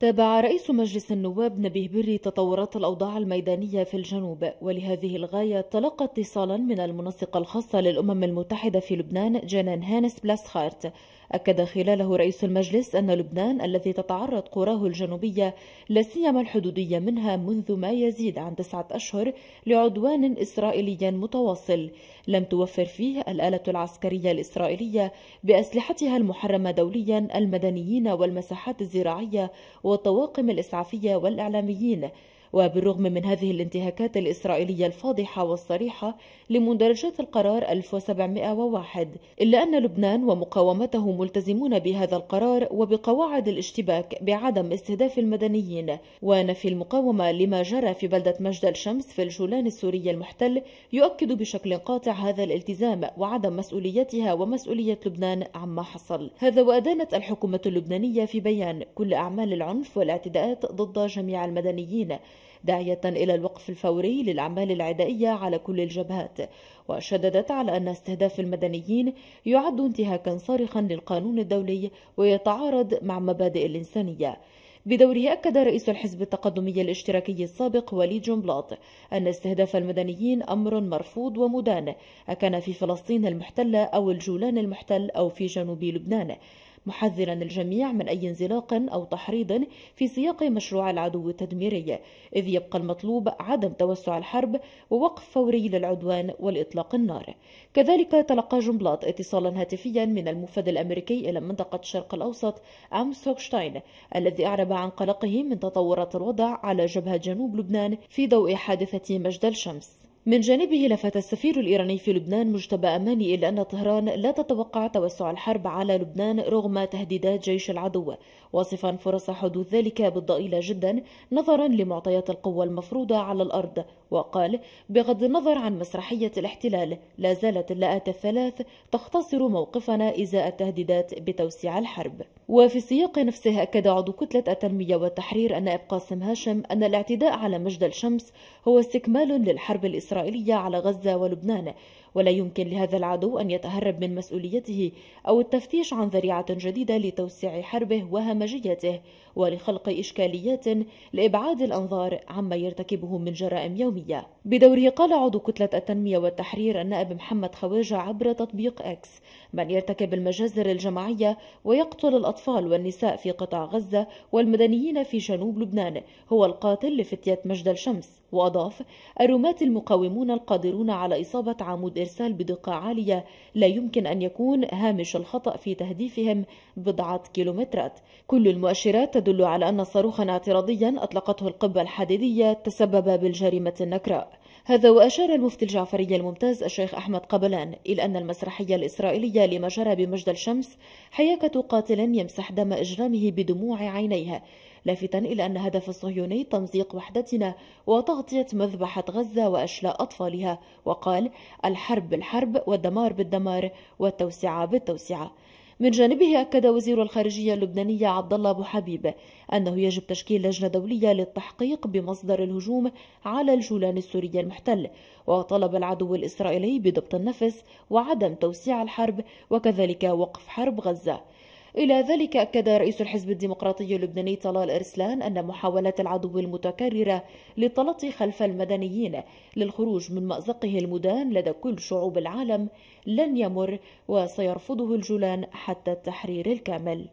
تابع رئيس مجلس النواب نبيه بري تطورات الأوضاع الميدانية في الجنوب ولهذه الغاية تلقى اتصالا من المنسقة الخاصة للأمم المتحدة في لبنان جنان هانس بلاسخارت أكد خلاله رئيس المجلس أن لبنان الذي تتعرض قراه الجنوبية لا سيما الحدودية منها منذ ما يزيد عن تسعة أشهر لعدوان إسرائيلي متواصل لم توفر فيه الآلة العسكرية الإسرائيلية بأسلحتها المحرمة دوليا المدنيين والمساحات الزراعية والطواقم الإسعافية والإعلاميين وبالرغم من هذه الانتهاكات الإسرائيلية الفاضحة والصريحة لمندرجات القرار 1701 إلا أن لبنان ومقاومته ملتزمون بهذا القرار وبقواعد الاشتباك بعدم استهداف المدنيين ونفي المقاومة لما جرى في بلدة مجد الشمس في الجولان السوري المحتل يؤكد بشكل قاطع هذا الالتزام وعدم مسؤوليتها ومسؤولية لبنان عما حصل هذا وأدانت الحكومة اللبنانية في بيان كل أعمال العنف والاعتداءات ضد جميع المدنيين داعية إلى الوقف الفوري للأعمال العدائية على كل الجبهات وشددت على أن استهداف المدنيين يعد انتهاكا صارخا للقانون الدولي ويتعارض مع مبادئ الإنسانية بدوره أكد رئيس الحزب التقدمي الاشتراكي السابق وليد جنبلاط أن استهداف المدنيين أمر مرفوض ومدان أكان في فلسطين المحتلة أو الجولان المحتل أو في جنوب لبنان محذرا الجميع من أي انزلاق أو تحريض في سياق مشروع العدو التدميري إذ يبقى المطلوب عدم توسع الحرب ووقف فوري للعدوان والإطلاق النار كذلك تلقى جنبلاط اتصالا هاتفيا من المفد الأمريكي إلى منطقة الشرق الأوسط أمس هوكشتاين الذي أعرب عن قلقه من تطورات الوضع على جبهة جنوب لبنان في ضوء حادثة مجد الشمس من جانبه لفت السفير الإيراني في لبنان مجتبى أماني إلى أن طهران لا تتوقع توسع الحرب على لبنان رغم تهديدات جيش العدو واصفا فرص حدوث ذلك بالضئيلة جدا نظرا لمعطيات القوة المفروضة على الأرض وقال بغض النظر عن مسرحية الاحتلال لا زالت اللاءات الثلاث تختصر موقفنا إزاء التهديدات بتوسيع الحرب وفي السياق نفسه أكد عضو كتلة التنمية والتحرير النائب قاسم هاشم أن الاعتداء على مجد الشمس هو استكمال للحرب الإسرائيلية الإسرائيلية على غزة ولبنان ولا يمكن لهذا العدو أن يتهرب من مسؤوليته أو التفتيش عن ذريعة جديدة لتوسيع حربه وهمجيته ولخلق إشكاليات لإبعاد الأنظار عما يرتكبه من جرائم يومية بدوره قال عضو كتلة التنمية والتحرير النائب محمد خواجة عبر تطبيق أكس من يرتكب المجازر الجماعية ويقتل الأطفال والنساء في قطاع غزة والمدنيين في جنوب لبنان هو القاتل لفتية مجد الشمس وأضاف الرماة المقاومون القادرون على إصابة عمود إرسال بدقة عالية لا يمكن أن يكون هامش الخطأ في تهديفهم بضعة كيلومترات كل المؤشرات تدل على أن صاروخا اعتراضيا أطلقته القبة الحديدية تسبب بالجريمة النكراء هذا وأشار المفتي الجعفري الممتاز الشيخ أحمد قبلان إلى أن المسرحية الإسرائيلية لما جرى بمجد الشمس حياكة قاتل يمسح دم إجرامه بدموع عينيها لافتا إلى أن هدف الصهيوني تمزيق وحدتنا وتغطية مذبحة غزة وأشلاء أطفالها وقال الحرب بالحرب والدمار بالدمار والتوسعة بالتوسعة من جانبه أكد وزير الخارجية اللبناني عبد الله أبو حبيب أنه يجب تشكيل لجنة دولية للتحقيق بمصدر الهجوم على الجولان السوري المحتل وطلب العدو الإسرائيلي بضبط النفس وعدم توسيع الحرب وكذلك وقف حرب غزة إلى ذلك أكد رئيس الحزب الديمقراطي اللبناني طلال إرسلان أن محاولات العدو المتكررة للتلطي خلف المدنيين للخروج من مأزقه المدان لدى كل شعوب العالم لن يمر وسيرفضه الجولان حتى التحرير الكامل